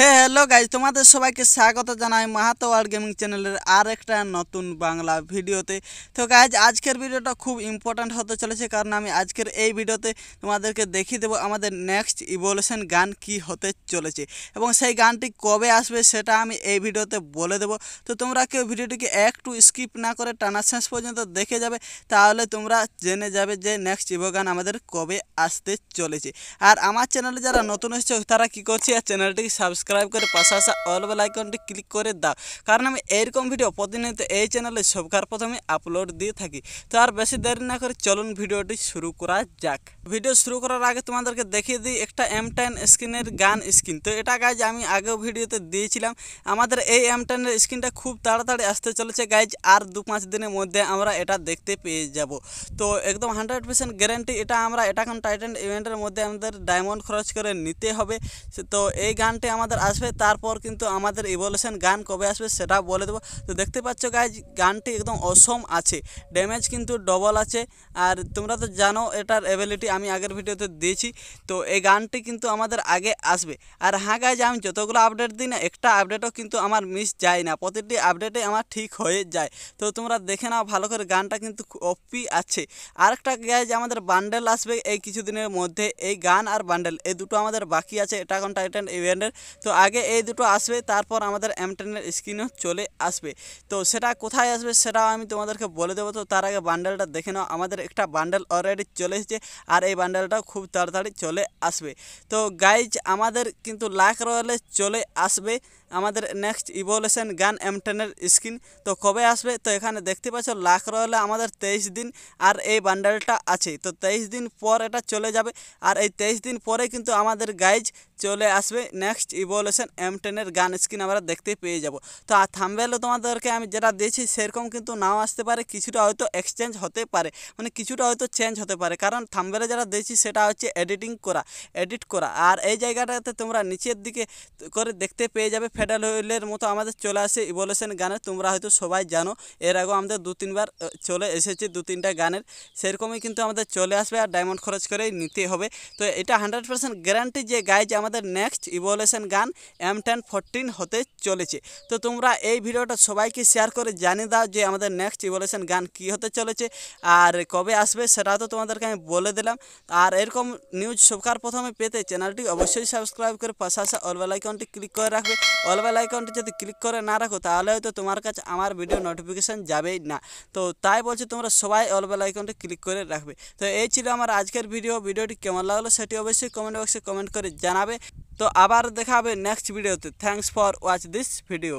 হ্যাঁ hello guys তোমাদের সবাইকে স্বাগত জানাই মাহাতো ওয়ার্ল্ড গেমিং চ্যানেলের আর একটা নতুন বাংলা ভিডিওতে তো গাইজ আজকের ভিডিওটা খুব ইম্পর্ট্যান্ট হতে চলেছে কারণ আমি আজকের এই ভিডিওতে তোমাদেরকে দেখিয়ে দেবো আমাদের নেক্সট ইভলিউশন গান কি হতে চলেছে এবং সেই গানটি কবে আসবে সেটা আমি এই ভিডিওতে বলে দেবো তো তোমরা কেউ ভিডিওটিকে একটু স্কিপ না করে টানা শেষ পর্যন্ত দেখে যাবে তাহলে তোমরা জেনে যাবে যে নেক্সট ইভো গান আমাদের কবে আসতে চলেছে আর আমার চ্যানেলে যারা নতুন এসেছে তারা কি করছে আর চ্যানেলটিকে সাবস্ক্রাইব সাবস্ক্রাইব করে পাশে আসা অল বেল আইকনটি ক্লিক করে দাও কারণ আমি এইরকম ভিডিও প্রতিনিয়ত এই চ্যানেলে সবকার প্রথমে আপলোড দিয়ে থাকি তো আর বেশি দেরি না করে চলুন ভিডিওটি শুরু করা যাক ভিডিও শুরু করার আগে তোমাদেরকে দেখিয়ে দিই একটা এম টেন স্ক্রিনের গান স্ক্রিন তো এটা গাইজ আমি আগেও ভিডিওতে দিয়েছিলাম আমাদের এই এম টেনের স্ক্রিনটা খুব তাড়াতাড়ি আসতে চলেছে গাইজ আর দু পাঁচ দিনের মধ্যে আমরা এটা দেখতে পেয়ে যাব তো একদম হান্ড্রেড পার্সেন্ট গ্যারেন্টি এটা আমরা এটা এখন টাইটেন ইভেন্টের মধ্যে আমাদের ডায়মন্ড খরচ করে নিতে হবে তো এই গানটি আমাদের আসবে তারপর কিন্তু আমাদের ইভলিউশন গান কবে আসবে সেটা বলে দেবো তো দেখতে পাচ্ছ গাইজ গানটি একদম অসম আছে ড্যামেজ কিন্তু ডবল আছে আর তোমরা তো জানো এটার অ্যাবিলিটি আমি আগের ভিডিওতে দিয়েছি তো এই গানটি কিন্তু আমাদের আগে আসবে আর হ্যাঁ গাইজ আমি যতগুলো আপডেট দিই না একটা আপডেটও কিন্তু আমার মিস যায় না প্রতিটি আপডেটে আমার ঠিক হয়ে যায় তো তোমরা দেখে নাও ভালো করে গানটা কিন্তু অপি আছে আরেকটা গাইজ আমাদের বান্ডেল আসবে এই কিছুদিনের মধ্যে এই গান আর বান্ডেল এই দুটো আমাদের বাকি আছে এটা এখন টাইটেন ইভেন্টের তো তো আগে এই দুটো আসবে তারপর আমাদের এমটেনের স্ক্রিনও চলে আসবে তো সেটা কোথায় আসবে সেটাও আমি তোমাদেরকে বলে দেবো তো তার আগে বান্ডেলটা দেখে নাও আমাদের একটা বান্ডেল অলরেডি চলে এসেছে আর এই বান্ডেলটাও খুব তাড়াতাড়ি চলে আসবে তো গাইজ আমাদের কিন্তু লাখ রয়েলে চলে আসবে আমাদের নেক্সট ইভলিউশন গান এম টেনের স্কিন তো কবে আসবে তো এখানে দেখতে পাচ্ছ লাখ রয়েলে আমাদের তেইশ দিন আর এই বান্ডালটা আছে তো তেইশ দিন পর এটা চলে যাবে আর এই তেইশ দিন পরে কিন্তু আমাদের গাইজ চলে আসবে নেক্সট ইভলিউশন এম টেনের গান স্কিন আমরা দেখতে পেয়ে যাব তো আর থামবেলও তোমাদেরকে আমি যেটা দিয়েছি সেরকম কিন্তু নাও আসতে পারে কিছুটা হয়তো এক্সচেঞ্জ হতে পারে মানে কিছুটা হয়তো চেঞ্জ হতে পারে কারণ থামবেলে যারা দিয়েছি সেটা হচ্ছে এডিটিং করা এডিট করা আর এই জায়গাটাতে তোমরা নিচের দিকে করে দেখতে পেয়ে যাবে ফেডারেলের হইলের মতো আমাদের চলে আসে ইভলিউশন গানের তোমরা হয়তো সবাই জানো এর আগেও আমাদের দু তিনবার চলে এসেছে দু তিনটা গানের সেরকমই কিন্তু আমাদের চলে আসবে আর ডায়মন্ড খরচ করেই নিতে হবে তো এটা হান্ড্রেড পার্সেন্ট গ্যারান্টি যে যে আমাদের next evolution gun M ten fourteen হতে চলেছে তো তোমরা এই ভিডিওটা সবাইকে শেয়ার করে জানিয়ে দাও যে আমাদের নেক্সট ইভলিউশন গান কি হতে চলেছে আর কবে আসবে সেটা তো তোমাদেরকে আমি বলে দিলাম আর এরকম নিউজ সবকার প্রথমে পেতে চ্যানেলটি অবশ্যই সাবস্ক্রাইব করে পাশাপাশি আসা অলবেলাইকনটি ক্লিক করে রাখবে অল বেল আইকনটি যদি ক্লিক করে না রাখো তাহলে হয়তো তোমার কাছে আমার ভিডিও নোটিফিকেশান যাবেই না তো তাই বলছি তোমরা সবাই অল বেল আইকনটি ক্লিক করে রাখবে তো এই ছিল আমার আজকের ভিডিও ভিডিওটি কেমন লাগলো সেটি অবশ্যই কমেন্ট বক্সে কমেন্ট করে জানাবে তো আবার দেখা হবে নেক্সট ভিডিওতে thanks for watch this video